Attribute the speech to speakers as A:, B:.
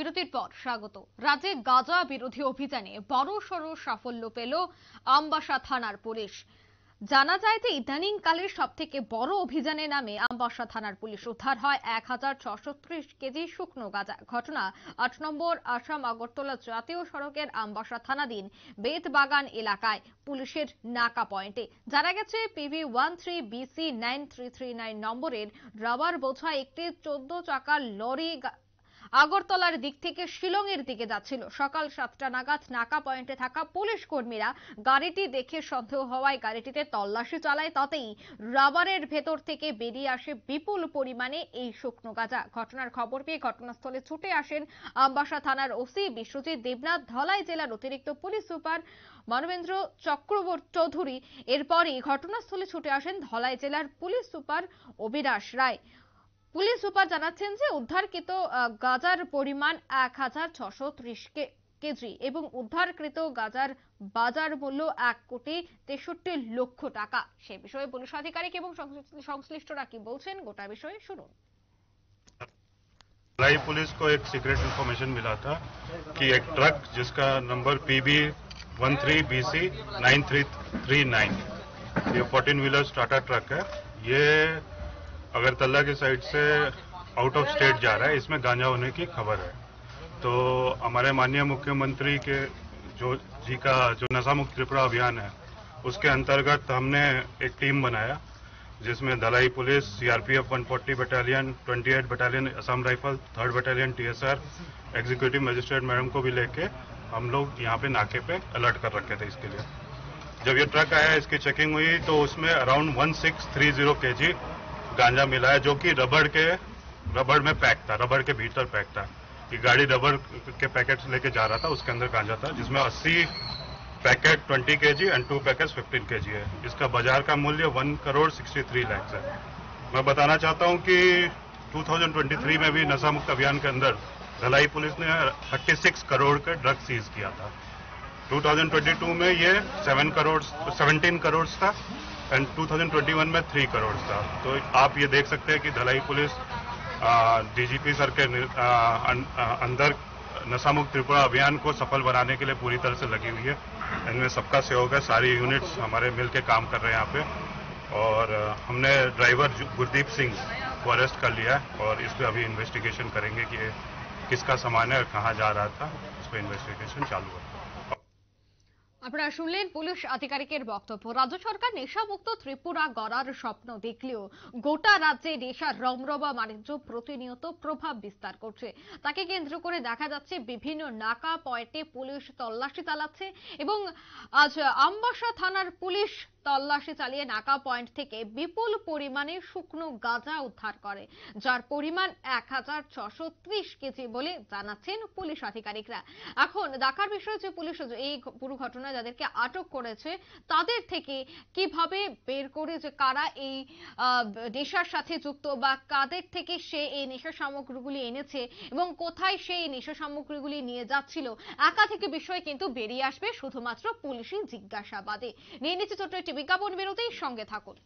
A: বিরতির পর স্বাগত রাজ্যে গাজা বিরোধী অভিযানে বড় সড় সাফল্য পেল আমবাসা থানার পুলিশ জানা যায় যে ইদানিং কালের সব থেকে বড় অভিযানের নামে আমবাসা থানার পুলিশ উদ্ধার হয় এক কেজি শুকনো গাজা ঘটনা আট নম্বর আসাম আগরতলা জাতীয় সড়কের আমবাসা থানাধীন বেতবাগান এলাকায় পুলিশের নাকা পয়েন্টে জানা গেছে P V one three B C nine three three nine নম্বরের রাবার বোঝা একটি চোদ্দ চাকার লরি আগরতলার দিক থেকে শিলং এর দিকে যাচ্ছিল সকাল সাতটা নাগাদ নাকা পয়েন্টে থাকা পুলিশ কর্মীরা গাড়িটি দেখে সন্দেহ হওয়ায় গাড়িটিতে তল্লাশি চালায় তাতেই রাবারের ভেতর থেকে বেরিয়ে আসে বিপুল পরিমাণে এই শুকনো গাঁজা ঘটনার খবর পেয়ে ঘটনাস্থলে ছুটে আসেন আমবাসা থানার ওসি বিশ্বজিৎ দেবনাথ ধলাই জেলার অতিরিক্ত পুলিশ সুপার মানবেন্দ্র চক্রবর্তী চৌধুরী এরপরই ঘটনাস্থলে ছুটে আসেন ধলাই জেলার police super Abinash Roy police super জানাচ্ছেন যে উদ্ধারকৃত গাজার পরিমাণ এক হাজার কেজি এবং উদ্ধারকৃত গাজার বাজার মূল্য এক কোটি তেষট্টি লক্ষ টাকা সে বিষয়ে পুলিশ আধিকারিক এবং সংশ্লিষ্টরা কি বলছেন গোটা বিষয়ে শুনুন
B: लाई पुलिस को एक सीक्रेट इन्फॉर्मेशन मिला था कि एक ट्रक जिसका number P B one three B C nine three three nine ये फोर्टीन व्हीलर टाटा ट्रक है ये अगरतला के साइड से आउट ऑफ स्टेट जा रहा है इसमें गांजा होने की खबर है तो हमारे माननीय मुख्यमंत्री के जो जी का जो नशा मुक्त त्रिपुरा अभियान है उसके अंतर्गत हमने एक टीम बनाया जिसमें Dhalai police CRPF 140 battalion 28 battalion Assam rifle third battalion TSR executive magistrate madam को भी लेके हम लोग यहाँ पे नाके पे अलर्ट कर रखे थे इसके लिए जब ये ट्रक आया इसकी चेकिंग हुई तो उसमें around one six three zero K G गांजा मिला है जो कि रबड़ के रबड़ में पैक था रबड़ के भीतर पैक था ये गाड़ी रबड़ के पैकेट लेके जा रहा था उसके अंदर गांजा था जिसमें 80 पैकेट 20 के जी एंड टू पैकेट 15 के जी है इसका बाजार का मूल्य वन करोड़ 63 लैक्स है मैं बताना चाहता हूँ कि 2023 में भी नशा मुक्त अभियान के अंदर धलाई पुलिस ने थर्टी करोड़ का ड्रग सीज किया था 2022 में ये 7 करोड़ 17 करोड़ था एंड 2021 में थ्री करोड़ था तो आप ये देख सकते हैं कि धलाई पुलिस डीजीपी सर के अं, अंदर नशा मुक्त त्रिपुरा अभियान को सफल बनाने के लिए पूरी तरह से लगी हुई है इनमें सबका सहयोग है सारी यूनिट्स हमारे मिल के काम कर रहे हैं यहाँ पे और हमने ड्राइवर गुरदीप सिंह को अरेस्ट कर लिया है और इस पर अभी इन्वेस्टिगेशन करेंगे कि किसका सामान है और कहाँ जा रहा था इस पर इन्वेस्टिगेशन चालू है
A: আপনারা শুনলেন পুলিশ আধিকারিকের বক্তব্য রাজ্য সরকার নেশামুক্ত ত্রিপুরা গড়ার স্বপ্ন দেখলেও গোটা রাজ্যে নেশার রমরবা বাণিজ্য প্রতিনিয়ত প্রভাব বিস্তার করছে তাকে কেন্দ্র করে দেখা যাচ্ছে বিভিন্ন নাকা পয়েন্টে পুলিশ তল্লাশি চালাচ্ছে এবং আজ আমবাসা থানার পুলিশ তল্লাশি চালিয়ে নাকা পয়েন্ট থেকে বিপুল পরিমাণে শুকনো গাঁজা উদ্ধার করে যার পরিমাণ এক হাজার ছশো ত্রিশ কেজি বলে জানাচ্ছেন পুলিশ আধিকারিকরা এখন দেখার বিষয় যে পুলিশ এই পুরো ঘটনা পুলিশরা যাদেরকে আটক করেছে তাদের থেকে কিভাবে বের করে যে কারা এই নেশার সাথে যুক্ত বা কাদের থেকে সে এই নেশা সামগ্রীগুলি এনেছে এবং কোথায় সে এই নেশা সামগ্রীগুলি নিয়ে যাচ্ছিল একা থেকে বিষয় কিন্তু বেরিয়ে আসবে শুধুমাত্র পুলিশি জিজ্ঞাসাবাদে নিয়ে নিচ্ছে ছোট্ট একটি বিজ্ঞাপন বিরতির সঙ্গে থাকুন